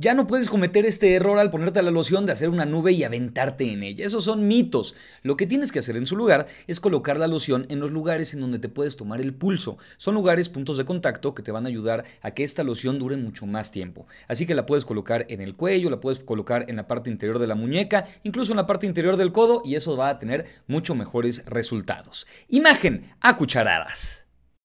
Ya no puedes cometer este error al ponerte la loción de hacer una nube y aventarte en ella. Esos son mitos. Lo que tienes que hacer en su lugar es colocar la loción en los lugares en donde te puedes tomar el pulso. Son lugares, puntos de contacto que te van a ayudar a que esta loción dure mucho más tiempo. Así que la puedes colocar en el cuello, la puedes colocar en la parte interior de la muñeca, incluso en la parte interior del codo y eso va a tener mucho mejores resultados. Imagen a cucharadas.